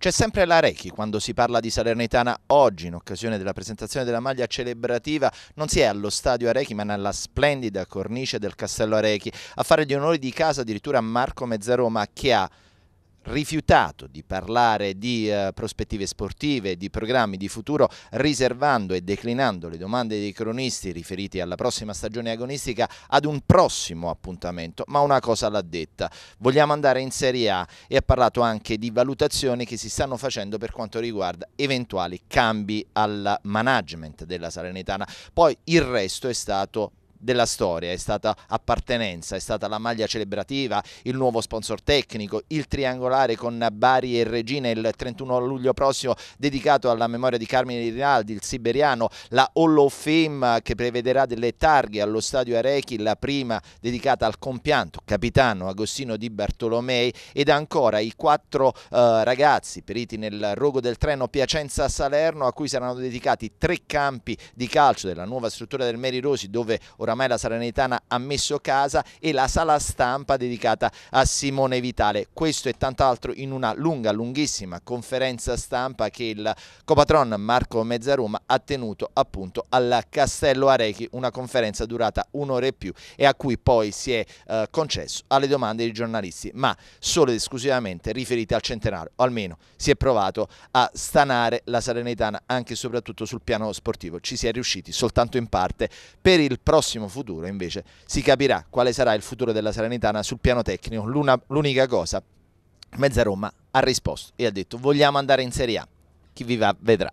C'è sempre la Rechi quando si parla di Salernitana oggi, in occasione della presentazione della maglia celebrativa. Non si è allo stadio Arechi, ma nella splendida cornice del Castello Arechi. A fare gli onori di casa addirittura a Marco Mezzaroma che ha rifiutato di parlare di eh, prospettive sportive, di programmi di futuro, riservando e declinando le domande dei cronisti riferiti alla prossima stagione agonistica ad un prossimo appuntamento, ma una cosa l'ha detta, vogliamo andare in Serie A e ha parlato anche di valutazioni che si stanno facendo per quanto riguarda eventuali cambi al management della Salernitana, poi il resto è stato della storia, è stata appartenenza, è stata la maglia celebrativa, il nuovo sponsor tecnico, il triangolare con Bari e Regina il 31 luglio prossimo dedicato alla memoria di Carmine Rinaldi, il siberiano, la Hall of Fame che prevederà delle targhe allo stadio Arechi, la prima dedicata al compianto capitano Agostino Di Bartolomei ed ancora i quattro eh, ragazzi periti nel rogo del treno Piacenza-Salerno a cui saranno dedicati tre campi di calcio della nuova struttura del Meri Rosi dove ora oramai la Salernitana ha messo casa e la sala stampa dedicata a Simone Vitale. Questo e tant'altro in una lunga, lunghissima conferenza stampa che il Copatron Marco Mezzaruma ha tenuto appunto al Castello Arechi, una conferenza durata un'ora e più e a cui poi si è eh, concesso alle domande dei giornalisti, ma solo ed esclusivamente riferite al centenario, o almeno si è provato a stanare la Salernitana anche e soprattutto sul piano sportivo. Ci si è riusciti soltanto in parte. Per il prossimo prossimo futuro invece si capirà quale sarà il futuro della Salernitana sul piano tecnico. l'unica cosa, Mezza Roma ha risposto e ha detto vogliamo andare in Serie A, chi vi va vedrà.